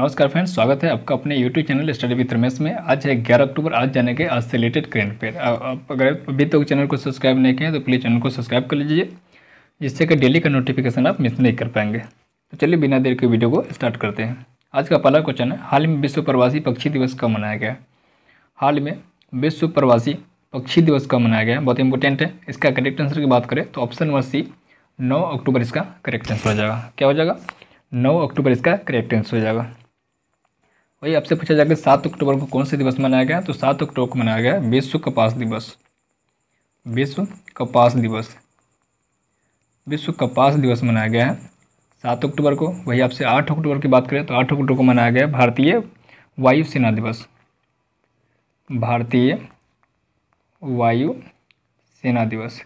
नमस्कार फ्रेंड्स स्वागत है आपका अपने YouTube channel study with Ramesh में आज है 11 अक्टूबर आज जाने के आज से रिलेटेड करेंट अफेयर आप अगर अभी तक तो चैनल को सब्सक्राइब नहीं किया तो प्लीज़ चैनल को सब्सक्राइब कर लीजिए जिससे कि डेली का नोटिफिकेशन आप मिस नहीं कर पाएंगे तो चलिए बिना देर के वीडियो को स्टार्ट करते हैं आज का पहला क्वेश्चन है हाल में विश्व प्रवासी पक्षी दिवस कब मनाया गया हाल में विश्व प्रवासी पक्षी दिवस कब मनाया गया बहुत इंपॉर्टेंट है इसका करेक्ट आंसर की बात करें तो ऑप्शन नंबर सी नौ अक्टूबर इसका करेक्ट आंसर हो जाएगा क्या हो जाएगा नौ अक्टूबर इसका करेक्ट आंसर हो जाएगा वही आपसे पूछा जाएगा सात अक्टूबर को कौन सा दिवस मनाया गया तो सात अक्टूबर को मनाया गया विश्व कपास दिवस विश्व कपास दिवस विश्व कपास दिवस मनाया गया है सात अक्टूबर को वही आपसे आठ अक्टूबर की बात करें तो आठ अक्टूबर को मनाया गया भारतीय वायुसेना दिवस भारतीय वायु सेना दिवस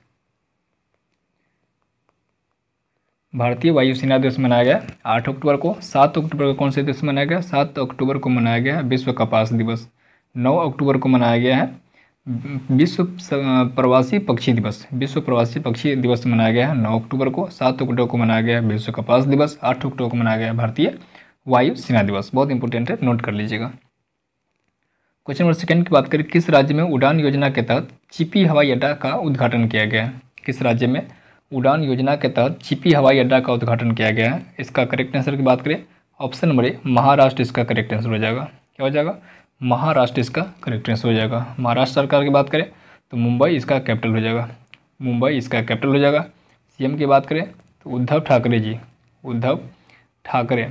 भारतीय वायुसेना दिवस मनाया गया आठ अक्टूबर को सात अक्टूबर को कौन से दिवस मनाया गया सात अक्टूबर को मनाया गया विश्व कपास दिवस नौ अक्टूबर को मनाया गया है विश्व प्रवासी पक्षी दिवस विश्व प्रवासी पक्षी दिवस मनाया गया है नौ अक्टूबर को सात अक्टूबर को मनाया गया विश्व कपास दिवस आठ अक्टूबर को मनाया गया भारतीय वायु सेना दिवस बहुत इंपॉर्टेंट है नोट कर लीजिएगा क्वेश्चन नंबर सेकंड की बात करें किस राज्य में उड़ान योजना के तहत चिपी हवाई अड्डा का उद्घाटन किया गया किस राज्य में उड़ान योजना के तहत छिपी हवाई अड्डा का उद्घाटन किया गया है इसका करेक्ट आंसर की बात करें ऑप्शन नंबर ए महाराष्ट्र इसका करेक्ट आंसर हो जाएगा क्या हो जाएगा महाराष्ट्र इसका करेक्ट आंसर हो जाएगा महाराष्ट्र सरकार की बात करें तो मुंबई इसका कैपिटल हो जाएगा मुंबई इसका कैपिटल हो जाएगा सी की बात करें तो उद्धव ठाकरे जी उद्धव ठाकरे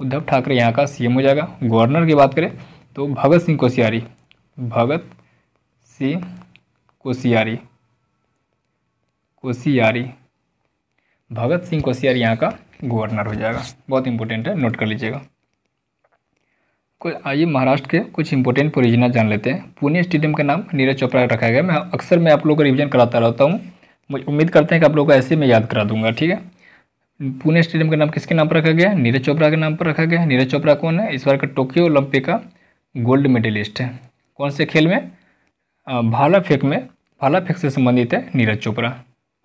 उद्धव ठाकरे यहाँ का सीएम हो जाएगा गवर्नर की बात करें तो भगत सिंह कोश्यारी भगत सिंह कोशियारी कोशियारी भगत सिंह कोशियारी यहाँ का गवर्नर हो जाएगा बहुत इंपॉर्टेंट है नोट कर लीजिएगा आइए महाराष्ट्र के कुछ इंपॉर्टेंट ओरिजिनल जान लेते हैं पुणे स्टेडियम का नाम नीरज चोपड़ा रखा गया मैं अक्सर मैं आप लोगों का रिविजन कराता रहता हूँ मुझे उम्मीद करते हैं कि आप लोगों को ऐसे में याद करा दूंगा ठीक है पुणे स्टेडियम का नाम किसके नाम पर रखा गया है नीरज चोपड़ा के नाम पर रखा गया है नीरज चोपड़ा कौन है इस बार का टोक्यो ओलंपिक का गोल्ड मेडलिस्ट है कौन से खेल में भाला फेंक में भाला फेंक से संबंधित है नीरज चोपड़ा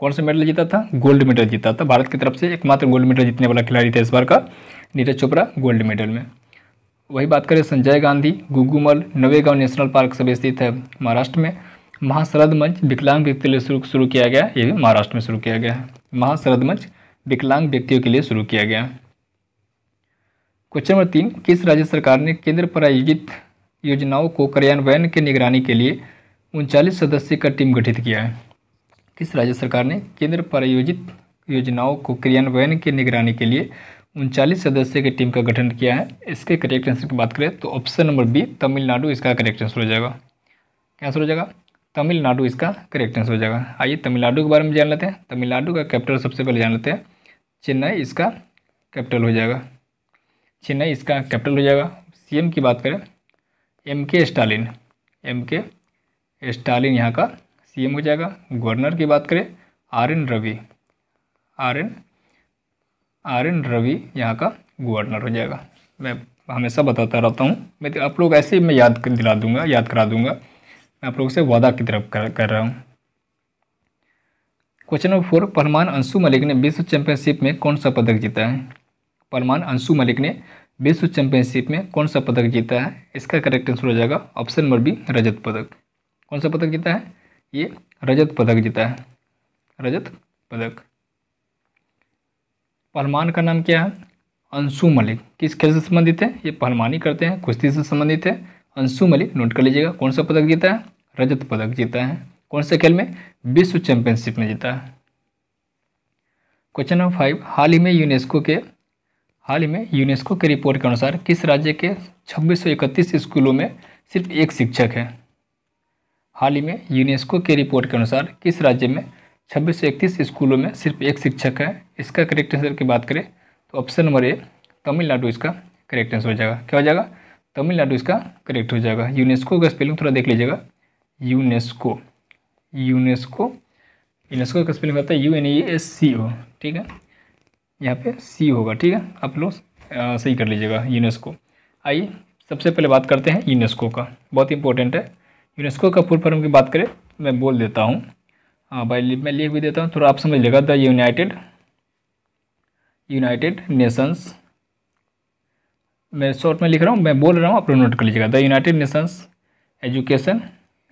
कौन सा मेडल जीता था गोल्ड मेडल जीता था भारत की तरफ से एकमात्र गोल्ड मेडल जीतने वाला खिलाड़ी था इस बार का नीरज चोपड़ा गोल्ड मेडल में वही बात करें संजय गांधी गुगुमल नवेगांव नेशनल पार्क सब स्थित है महाराष्ट्र में महाशरद मंच विकलांग व्यक्ति के लिए शुरू शुरू किया गया ये भी महाराष्ट्र में शुरू किया गया है महाशरद मंच विकलांग व्यक्तियों के लिए शुरू किया गया क्वेश्चन नंबर तीन किस राज्य सरकार ने केंद्र पर आयोजित योजनाओं को क्रियान्वयन के निगरानी के लिए उनचालीस सदस्य का टीम गठित किया है किस राज्य सरकार ने केंद्र प्रायोजित योजनाओं को क्रियान्वयन की निगरानी के लिए उनचालीस सदस्य की टीम का गठन किया है इसके करेक्ट आंसर की बात करें तो ऑप्शन नंबर बी तमिलनाडु इसका करेक्ट आंसर हो जाएगा क्या आंसर हो जाएगा तमिलनाडु इसका करेक्ट आंसर हो जाएगा आइए तमिलनाडु के बारे में जान लेते हैं तमिलनाडु का कैपिटल सबसे पहले जान लेते हैं चेन्नई इसका कैपिटल हो जाएगा चेन्नई इसका कैपिटल हो जाएगा सी की बात करें एम के स्टालिन एम के स्टालिन यहाँ का एम हो जाएगा गवर्नर की बात करें R N Ravi R N R N Ravi यहाँ का गवर्नर हो जाएगा मैं हमेशा बताता रहता हूँ मैं तो आप लोग ऐसे ही मैं याद कर दिला दूंगा याद करा दूंगा मैं आप लोगों से वादा की तरफ कर, कर रहा हूँ क्वेश्चन नंबर फोर परमान अंशु मलिक ने विश्व चैंपियनशिप में कौन सा पदक जीता है परमान अंशु मलिक ने विश्व चैंपियनशिप में कौन सा पदक जीता है इसका करेक्ट आंसर हो जाएगा ऑप्शन नंबर बी रजत पदक कौन सा पदक जीता है ये रजत पदक जीता है रजत पदक पहलवान का नाम क्या है अंशु मलिक किस खेल से संबंधित है ये पहलवानी करते हैं कुश्ती से संबंधित है अंशु मलिक नोट कर लीजिएगा कौन सा पदक जीता है रजत पदक जीता है कौन से खेल में विश्व चैंपियनशिप में जीता है क्वेश्चन नंबर फाइव हाल ही में यूनेस्को के हाल ही में यूनेस्को के रिपोर्ट के अनुसार किस राज्य के छब्बीस स्कूलों में सिर्फ एक शिक्षक है हाल ही में यूनेस्को के रिपोर्ट के अनुसार किस राज्य में छब्बीस से इकतीस स्कूलों में सिर्फ एक शिक्षक है इसका करेक्ट आंसर की बात करें तो ऑप्शन नंबर ए तमिलनाडु इसका करेक्ट आंसर हो जाएगा क्या हो जाएगा तमिलनाडु इसका करेक्ट हो जाएगा यूनेस्को का स्पेलिंग थोड़ा देख लीजिएगा यूनेस्को यूनेस्को यूनेस्को का स्पेलिंग होता है U N E S C O ठीक है यहाँ पे सी होगा ठीक है आप लोग सही कर लीजिएगा यूनेस्को आइए सबसे पहले बात करते हैं यूनेस्को का बहुत इंपॉर्टेंट है यूनेस्को का फुल फॉर्म की बात करें तो मैं बोल देता हूँ हाँ भाई मैं लिख भी देता हूँ थोड़ा आप समझ लेगा द यूनाइटेड यूनाइटेड नेशंस मैं शॉर्ट में लिख रहा हूँ मैं बोल रहा हूँ आप नोट कर लीजिएगा the united nations education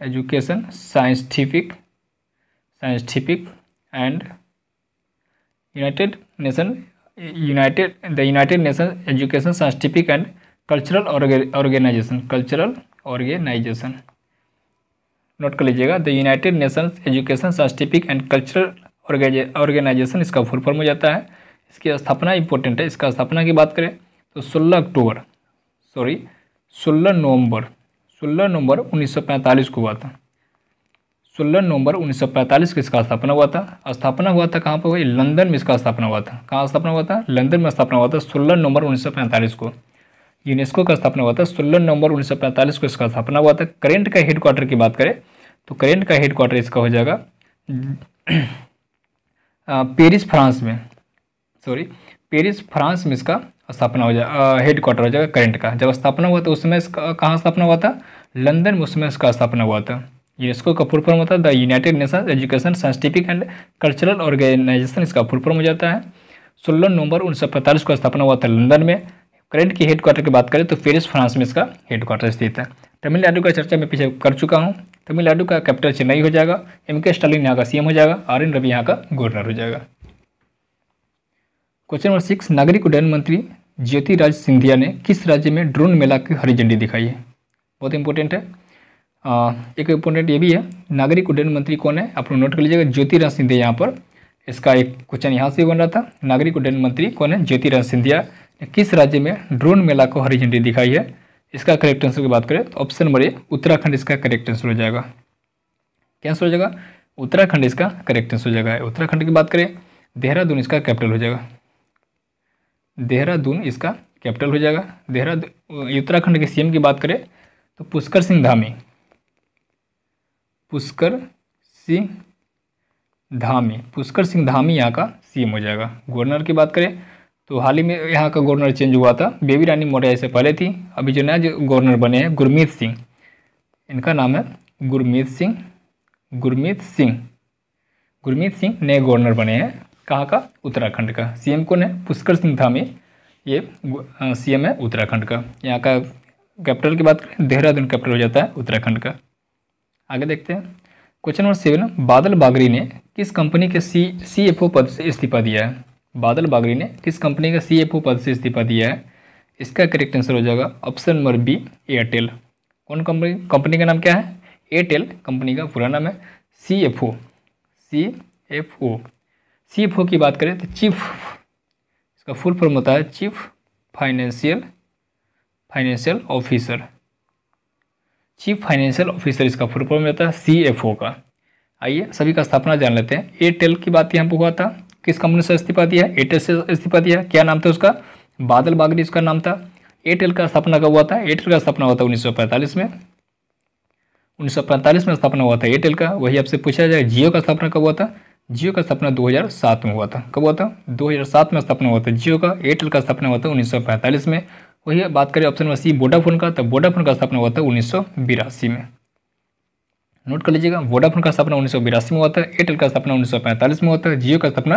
education scientific scientific and united nation united the united nation education scientific and cultural organisation cultural organisation note कर लीजिएगा the united nations education scientific and cultural organisation इसका full form हो जाता है इसकी स्थापना important है इसका स्थापना की बात करें तो 16 अक्टूबर सॉरी 16 नवंबर 16 नवंबर 1945 को हुआ था 16 नवंबर 1945 को इसका स्थापना हुआ था स्थापना हुआ था कहाँ पर हुआ लंदन में इसका स्थापना हुआ था कहाँ स्थापना हुआ था लंदन में स्थापना हुआ था सोलह नवंबर 1945 को यूनेस्को का स्थापना हुआ था सोलह नवंबर उन्नीस को इसका स्थापना हुआ था करेंट का हेडक्वार्टर की बात करें तो करेंट का हेडक्वार्टर इसका हो जाएगा पेरिस फ्रांस में सॉरी पेरिस फ्रांस में इसका स्थापना हो जाएगा हेडक्वार्टर हो जाएगा करेंट का जब स्थापना हुआ था उस समय इसका कहाँ स्थापना हुआ था लंदन में उस समय इसका स्थापना हुआ था यूनेस्को का फुल फॉर्म होता है the united nation education scientific and cultural organisation इसका फुल फॉर्म हो जाता है सोलह नवंबर उन्नीस को स्थापना हुआ था लंदन में करंट की हेड क्वार्टर की बात करें तो पेरिस फ्रांस में इसका हेड क्वार्टर स्थित है तमिलनाडु का चर्चा मैं पीछे कर चुका हूँ तमिलनाडु का कैपिटल चेन्नई हो जाएगा एम के स्टालिन यहाँ का सीएम हो जाएगा आर एन रवि यहाँ का गवर्नर हो जाएगा क्वेश्चन नंबर सिक्स नागरिक उड्डयन मंत्री ज्योतिराज सिंधिया ने किस राज्य में ड्रोन मेला की हरी झंडी दिखाई है बहुत इंपॉर्टेंट है आ, एक इम्पोर्टेंट ये भी है नागरिक उड्डयन मंत्री कौन है आप नोट कर लीजिएगा ज्योतिराज सिंधिया यहाँ पर इसका एक क्वेश्चन यहाँ से बन रहा था नागरिक उड्डयन मंत्री कौन है ज्योतिराज सिंधिया किस राज्य में ड्रोन मेला को हरी झंडी दिखाई है इसका करेक्ट आंसर की बात करें तो ऑप्शन नंबर ए उत्तराखंड इसका करेक्ट आंसर हो जाएगा क्या आंसर हो जाएगा उत्तराखंड इसका करेक्ट आंसर हो जाएगा उत्तराखंड की बात करें देहरादून इसका कैपिटल हो जाएगा देहरादून इसका कैपिटल हो जाएगा देहरादून उत्तराखंड के सीएम की बात करें तो पुष्कर सिंह धामी पुष्कर सिंह धामी पुष्कर सिंह धामी यहाँ का सीएम हो जाएगा गवर्नर की बात करें तो हाल ही में यहाँ का गवर्नर चेंज हुआ था बेबी रानी मौर्य से पहले थी अभी जो नया जो गवर्नर बने हैं गुरमीत सिंह इनका नाम है गुरमीत सिंह गुरमीत सिंह गुरमीत सिंह नए गवर्नर बने हैं कहाँ का उत्तराखंड का सी एम कौन है पुष्कर सिंह में ये एम है उत्तराखंड का यहाँ का कैपिटल की बात करें देहरादून कैपिटल हो जाता है उत्तराखंड का आगे देखते हैं क्वेश्चन नंबर सेवन बादल बागरी ने किस कंपनी के सी सी पद से इस्तीफा दिया है बादल बागरी ने किस कंपनी का ओ पद से इस्तीफा दिया है इसका करेक्ट आंसर हो जाएगा ऑप्शन नंबर बी एयरटेल कौन कंपनी कंपनी का नाम क्या है एयरटेल कंपनी का पूरा नाम है C F O C F O C F O की बात करें तो चीफ इसका फुल फॉर्म होता है chief financial financial officer chief financial officer इसका फुल फॉर्म होता है सी एफ ओ का आइए सभी का स्थापना जान लेते हैं एयरटेल की बात यहाँ पर हुआ था किस कंपनी से इस्तीफा दिया एयरटेल से इस्तीफा दिया क्या नाम था उसका बादल बागरी उसका नाम था एयरटेल का स्थापना कब हुआ था एयरटेल का स्थापना हुआ था पैंतालीस में पैंतालीस में स्थापना हुआ था एयरटेल का वही आपसे पूछा जाए जियो का स्थापना कब हुआ था जियो का स्थापना 2007 में हुआ था कब हुआ था 2007 में स्थापना हुआ था जियो का एयरटेल का स्थापना हुआ था 1945 में वही बात करें ऑप्शन नंबर सी वोडाफोन का तो वोडाफोन का स्थापना हुआ था उन्नीस में नोट कर लीजिएगा वोडाफोन का स्थापना उन्नीस में हुआ था एयरटेल का स्थापना उन्नीस में हुआ था जियो का स्थापना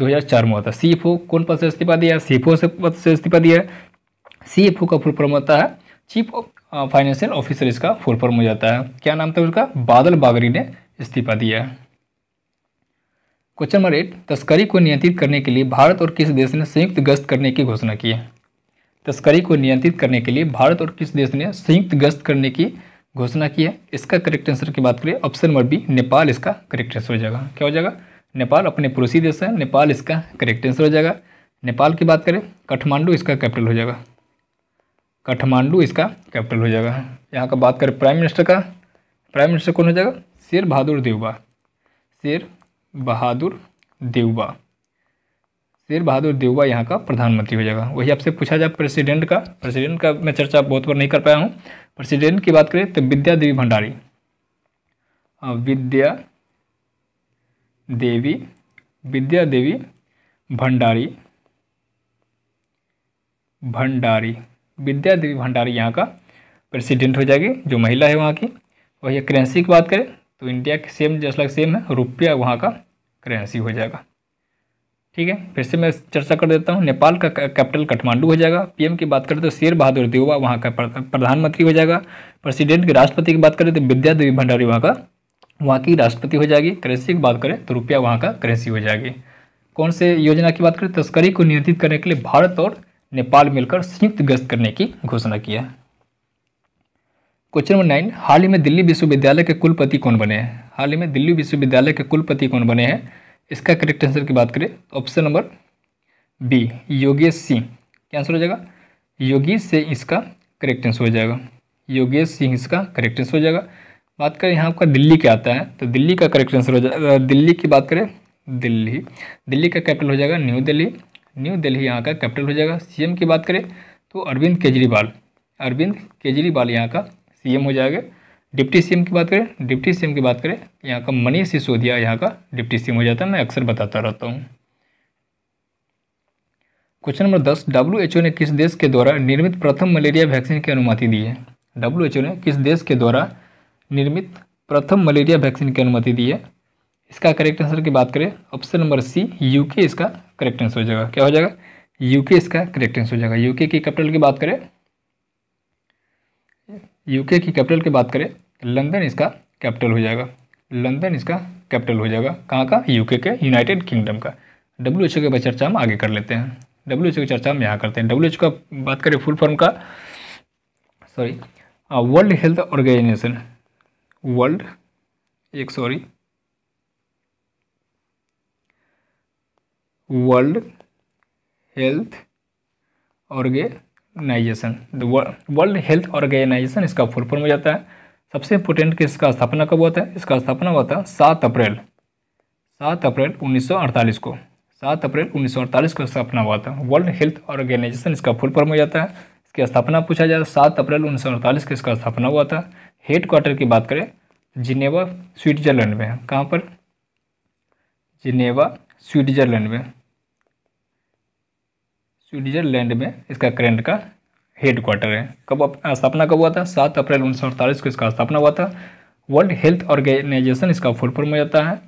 2004 में हुआ था सी कौन पद से इस्तीफा दिया सी से पद से इस्तीफा दिया सी का फुल फॉर्म होता है चीफ फाइनेंशियल ऑफिसर इसका फुल फॉर्म हो जाता है क्या नाम था उसका बादल बागरी ने इस्तीफा दिया क्वेश्चन नंबर एट तस्करी को नियंत्रित करने के लिए भारत और किस देश ने संयुक्त गश्त करने की घोषणा की है तस्करी को नियंत्रित करने के लिए भारत और किस देश ने संयुक्त गश्त करने की घोषणा की है इसका करेक्ट आंसर की बात करें ऑप्शन नंबर बी नेपाल इसका करेक्ट आंसर हो जाएगा क्या हो जाएगा नेपाल अपने पड़ोसी देश है नेपाल इसका करेक्ट आंसर हो जाएगा नेपाल की बात करें काठमांडू इसका कैपिटल हो जाएगा काठमांडू इसका कैपिटल हो जाएगा यहाँ का बात करें प्राइम मिनिस्टर का प्राइम मिनिस्टर कौन हो जाएगा शेर बहादुर देवबा शेर बहादुर देवबा शेर बहादुर देवबा यहाँ का प्रधानमंत्री हो जाएगा वही आपसे पूछा जाए प्रेसिडेंट का प्रेसिडेंट का मैं चर्चा बहुत बार नहीं कर पाया हूँ प्रेसिडेंट की बात करें तो विद्या देवी भंडारी विद्या देवी विद्या देवी भंडारी भंडारी विद्या देवी भंडारी यहाँ का प्रेसिडेंट हो जाएगी जो महिला है वहाँ की वही करेंसी की बात करें तो इंडिया के सेम जैसा सेम है रुपया वहाँ का करेंसी हो जाएगा ठीक है फिर से मैं चर्चा कर देता हूँ नेपाल का कैपिटल काठमांडू हो जाएगा पीएम की बात करें तो शेर बहादुर देवा वहाँ का प्रधानमंत्री हो जाएगा प्रेसिडेंट के राष्ट्रपति की बात करें तो विद्या देवी भंडारी वहाँ का वहाँ की राष्ट्रपति हो जाएगी करेंसी की बात करें तो रुपया वहाँ का करेंसी हो जाएगी कौन से योजना की बात करें तो तस्करी को नियंत्रित करने के लिए भारत और नेपाल मिलकर संयुक्त गश्त करने की घोषणा किया क्वेश्चन नंबर नाइन हाल ही में दिल्ली विश्वविद्यालय के कुलपति कौन बने हैं हाल ही में दिल्ली विश्वविद्यालय के कुलपति कौन बने हैं इसका करेक्ट आंसर की बात करें तो option number B Yogesh Singh क्या आंसर हो जाएगा योगी से इसका करेक्ट आंसर हो जाएगा योगेश सिंह इसका करेक्ट आंसर हो जाएगा बात करें यहाँ आपका दिल्ली क्या आता है तो दिल्ली का करेक्ट आंसर हो जाएगा दिल्ली की बात करें दिल्ली दिल्ली का कैपिटल हो जाएगा न्यू दिल्ली न्यू दिल्ली यहाँ का कैपिटल हो जाएगा सीएम की बात करें तो अरविंद केजरीवाल अरविंद केजरीवाल यहाँ का सीएम हो जाएगा डिप्टी सीएम की बात करें डिप्टी सीएम की बात करें यहाँ का मनीष सिसोदिया यहाँ का डिप्टी सीएम हो जाता है मैं अक्सर बताता रहता हूँ क्वेश्चन नंबर दस डब्ल्यू ने किस देश के द्वारा निर्मित प्रथम मलेरिया वैक्सीन की अनुमति दी है डब्ल्यू ने किस देश के द्वारा निर्मित प्रथम मलेरिया वैक्सीन की अनुमति दी है इसका करेक्ट आंसर की बात करें ऑप्शन नंबर सी यूके इसका करेक्ट आंसर हो जाएगा क्या हो जाएगा यूके इसका करेक्ट आंसर हो जाएगा यूके की कैपिटल की बात करें यूके की कैपिटल की बात करें लंदन इसका कैपिटल हो जाएगा लंदन इसका कैपिटल हो जाएगा कहाँ का यूके के यूनाइटेड किंगडम का डब्ल्यू एच ओ के चर्चा हम आगे कर लेते हैं डब्ल्यू एच ओ की चर्चा हम यहाँ करते हैं डब्ल्यू एच ओ का बात करें फुल फॉर्म का sorry world health organisation world एक sorry world health organisation world health organisation इसका फुल फॉर्म हो जाता है सबसे इम्पोर्टेंट कि इसका स्थापना कब हुआ था इसका स्थापना हुआ था सात अप्रैल सात अप्रैल 1948 को सात अप्रैल 1948 को स्थापना हुआ था वर्ल्ड हेल्थ ऑर्गेनाइजेशन इसका फुल फॉर्म हो जाता है इसकी स्थापना पूछा जाए सात अप्रैल अड़तालीस को इसका स्थापना हुआ था हेड क्वार्टर की बात करें जिनेवा स्विट्जरलैंड में कहाँ पर जिनेवा स्विट्जरलैंड में स्विट्जरलैंड में इसका करंट का हेडक्वार्टर है कब हाँ, स्थापना कब हुआ था सात अप्रैल उन्नीस को इसका स्थापना हुआ था वर्ल्ड हेल्थ ऑर्गेनाइजेशन इसका फुल फॉर्म हो जाता है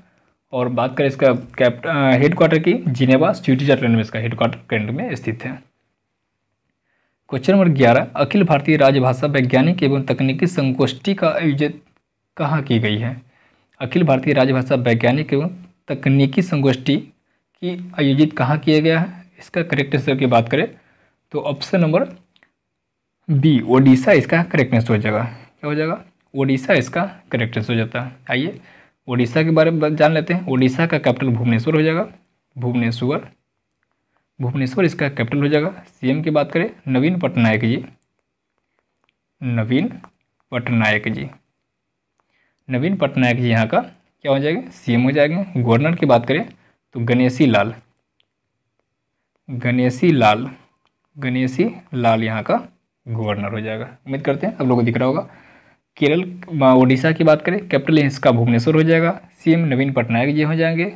और बात करें इसका कैप्ट हेडक्वार्टर की जिनेवा स्विट्जरलैंड में इसका हेडक्वार्टर कैंट में स्थित है क्वेश्चन नंबर ग्यारह अखिल भारतीय राजभाषा वैज्ञानिक एवं तकनीकी संगोष्ठी का आयोजित कहाँ की गई है अखिल भारतीय राजभाषा वैज्ञानिक एवं तकनीकी संगोष्ठी की आयोजित कहाँ किया गया है इसका करेक्ट आंसर की बात करें तो ऑप्शन नंबर बी ओडिशा इसका करेक्ट आंसर हो जाएगा क्या हो जाएगा ओडिशा इसका करेक्ट आंसर हो जाता है आइए ओडिशा के बारे में जान लेते हैं ओडिशा का कैपिटल भुवनेश्वर हो जाएगा भुवनेश्वर भुवनेश्वर इसका कैपिटल हो जाएगा सीएम की बात करें नवीन पटनायक जी नवीन पटनायक जी नवीन पटनायक जी यहाँ का क्या हो जाएगा सीएम हो जाएंगे गवर्नर की बात करें तो गणेशी लाल गणेशी लाल गणेशी लाल यहाँ का गवर्नर हो जाएगा उम्मीद करते हैं आप लोगों को दिख रहा होगा केरल ओडिशा की बात करें कैपिटल इसका भुवनेश्वर हो जाएगा सीएम नवीन पटनायक जी हो जाएंगे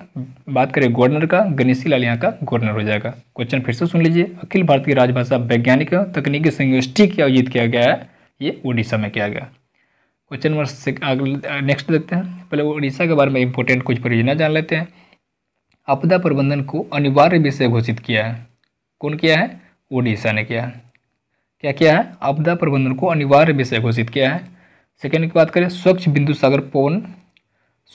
बात करें गवर्नर का गणेशी लाल यहाँ का गवर्नर हो जाएगा क्वेश्चन फिर से सुन लीजिए अखिल भारतीय राजभाषा वैज्ञानिक तकनीकी संगोष्ठी की आयोजित किया गया है ये उड़ीसा में किया गया क्वेश्चन नंबर नेक्स्ट देखते हैं पहले उड़ीसा के बारे में इंपॉर्टेंट कुछ परियोजना जान लेते हैं आपदा प्रबंधन को अनिवार्य विषय घोषित किया है कौन किया है उड़ीसा ने किया है क्या किया है आपदा प्रबंधन को अनिवार्य विषय घोषित किया है सेकेंड की बात करें स्वच्छ बिंदु सागर पवन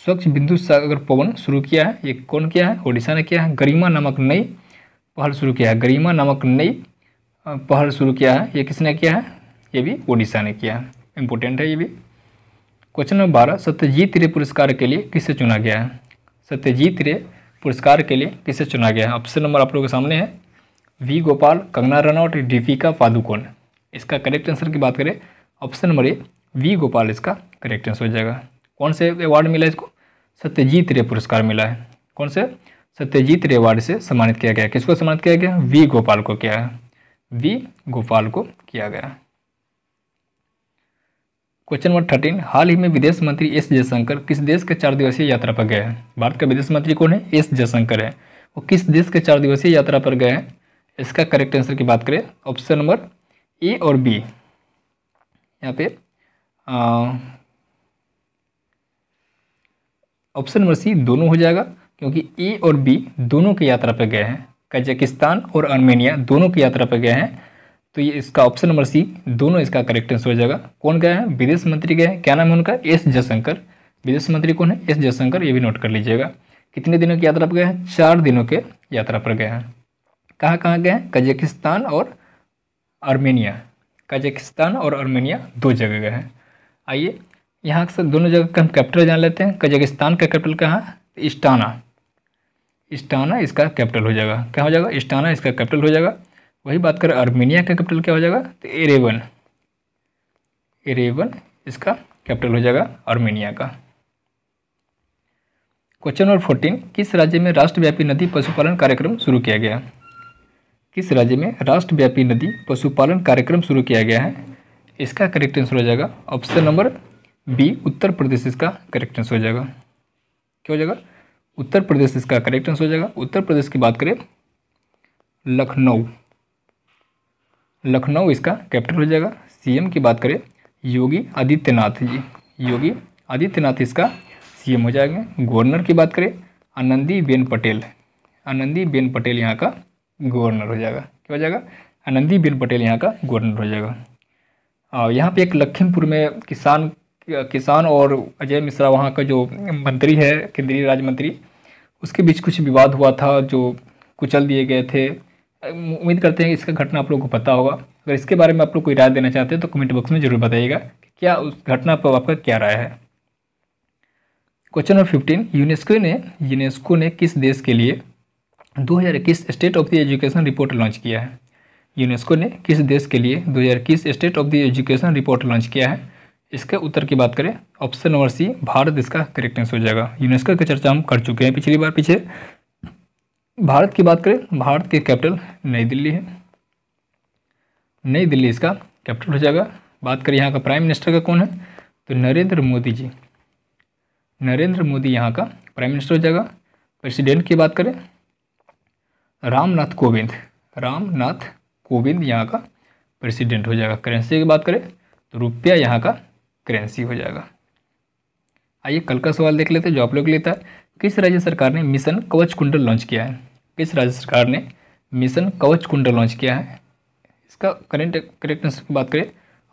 स्वच्छ बिंदु सागर पवन शुरू किया है ये कौन किया है ओडिशा ने किया है गरिमा नामक नई पहल शुरू किया है गरिमा नामक नई पहल शुरू किया है ये किसने किया है ये भी ओडिशा ने किया है इम्पोर्टेंट है ये भी क्वेश्चन नंबर बारह सत्यजीत रे पुरस्कार के लिए किसे चुना गया है सत्यजीत रे पुरस्कार के लिए किसे चुना गया है ऑप्शन नंबर आप लोगों के सामने है वी गोपाल कंगना रनौट दीपिका पादुकोण इसका करेक्ट आंसर की बात करें option number A V Gopal इसका करेक्ट आंसर हो जाएगा कौन से अवार्ड मिला इसको सत्यजीत रे पुरस्कार मिला है कौन से सत्यजीत रे अवार्ड से सम्मानित किया गया किसको सम्मानित किया गया वी गोपाल को किया है वी गोपाल को किया गया क्वेश्चन नंबर थर्टीन हाल ही में विदेश मंत्री एस जयशंकर किस देश के चार दिवसीय यात्रा पर गए हैं भारत का विदेश मंत्री कौन है एस जयशंकर है वो किस देश के चार दिवसीय यात्रा पर गए हैं इसका करेक्ट आंसर की बात करें ऑप्शन नंबर ए और बी यहाँ पे ऑप्शन नंबर सी दोनों हो जाएगा क्योंकि ए और बी दोनों की यात्रा पर गए हैं कजाकिस्तान और आर्मेनिया दोनों की यात्रा पर गए हैं तो ये इसका ऑप्शन नंबर सी दोनों इसका करेक्ट आंसर हो जाएगा कौन गए हैं विदेश मंत्री गए हैं क्या नाम है उनका एस जयशंकर विदेश मंत्री कौन है एस जयशंकर ये भी नोट कर लीजिएगा कितने दिनों की यात्रा पर गए हैं चार दिनों के यात्रा पर गए हैं कहाँ कहाँ गए हैं कजाकिस्तान और आर्मेनिया कजाकिस्तान और आर्मेनिया दो जगह हैं आइए यहाँ से दोनों जगह का हम कैपिटल जान लेते हैं कजाकिस्तान का कैपिटल कहाँ इस्टाना इस्टाना इसका कैपिटल हो जाएगा क्या हो जाएगा इस्टाना इसका कैपिटल हो जाएगा वही बात करें आर्मेनिया का कैपिटल क्या हो जाएगा तो एरेवन एरेवन इसका कैपिटल हो जाएगा आर्मेनिया का क्वेश्चन नंबर फोर्टीन किस राज्य में राष्ट्रव्यापी नदी पशुपालन कार्यक्रम शुरू किया गया किस राज्य में राष्ट्रव्यापी नदी पशुपालन कार्यक्रम शुरू किया गया है इसका करेक्ट आंसर हो जाएगा option number B Uttar Pradesh इसका करेक्ट आंसर हो जाएगा क्या हो जाएगा उत्तर प्रदेश इसका करेक्ट आंसर हो जाएगा उत्तर प्रदेश की बात करें लखनऊ लखनऊ इसका कैपिटल हो जाएगा सीएम की बात करें योगी आदित्यनाथ जी योगी आदित्यनाथ इसका सीएम हो जाएंगे गवर्नर की बात करें आनंदी बेन पटेल आनंदी बेन पटेल यहाँ का गवर्नर हो जाएगा क्या हो जाएगा आनंदी बेन पटेल यहाँ का गवर्नर हो जाएगा और यहाँ पे एक लखीमपुर में किसान किसान और अजय मिश्रा वहाँ का जो मंत्री है केंद्रीय राज्य मंत्री उसके बीच कुछ विवाद हुआ था जो कुचल दिए गए थे उम्मीद करते हैं इसका घटना आप लोगों को पता होगा अगर इसके बारे में आप लोग कोई राय देना चाहते हैं तो कमेंट बॉक्स में ज़रूर बताइएगा कि क्या उस घटना पर आपका क्या राय है क्वेश्चन नंबर फिफ्टीन यूनेस्को ने यूनेस्को ने किस देश के लिए 2021 state of the education report launch किया है यूनेस्को ने किस देश के लिए 2021 state of the education report launch किया है इसके उत्तर की बात करें ऑप्शन नंबर सी भारत इसका करेक्ट आंसर हो जाएगा यूनेस्को की चर्चा हम कर चुके हैं पिछली बार पीछे भारत की बात करें भारत की कैपिटल नई दिल्ली है नई दिल्ली इसका कैपिटल हो जाएगा बात करें यहाँ का प्राइम मिनिस्टर का कौन है तो नरेंद्र मोदी जी नरेंद्र मोदी यहाँ का प्राइम मिनिस्टर हो जाएगा प्रेसिडेंट की बात करें रामनाथ कोविंद रामनाथ कोविंद यहाँ का प्रेसिडेंट हो जाएगा करेंसी की बात करें तो रुपया यहाँ का करेंसी हो जाएगा आइए कल का सवाल देख लेते हैं जो आप लोग लेता है किस राज्य सरकार ने मिशन कवच कुंडल लॉन्च किया है किस राज्य सरकार ने मिशन कवच कुंडल लॉन्च किया है इसका करेंट करेक्ट आंसर की बात करें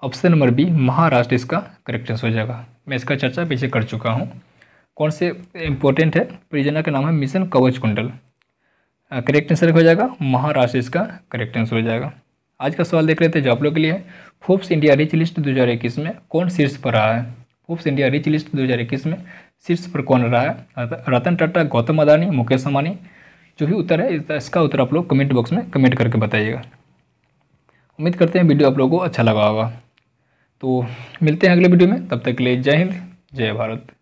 ऑप्शन नंबर बी महाराष्ट्र इसका करेक्ट आंसर हो जाएगा मैं इसका चर्चा पीछे कर चुका हूँ कौन से इम्पोर्टेंट है परियोजना का नाम है मिशन कवच कुंडल करेक्ट आंसर हो जाएगा महाराष्ट्र इसका करेक्ट आंसर हो जाएगा आज का सवाल देख रहे थे जो आप लोग के लिए फोप्स इंडिया रिच लिस्ट इक्कीस में कौन शीर्ष पर रहा है फोप्स इंडिया रिच लिस्ट इक्कीस में शीर्ष पर कौन रहा है रतन टाटा गौतम अदानी मुकेश अम्बानी जो भी उत्तर है इसका उत्तर आप लोग कमेंट बॉक्स में कमेंट करके बताइएगा उम्मीद करते हैं वीडियो आप लोगों को अच्छा लगा होगा तो मिलते हैं अगले वीडियो में तब तक के लिए जय हिंद जय भारत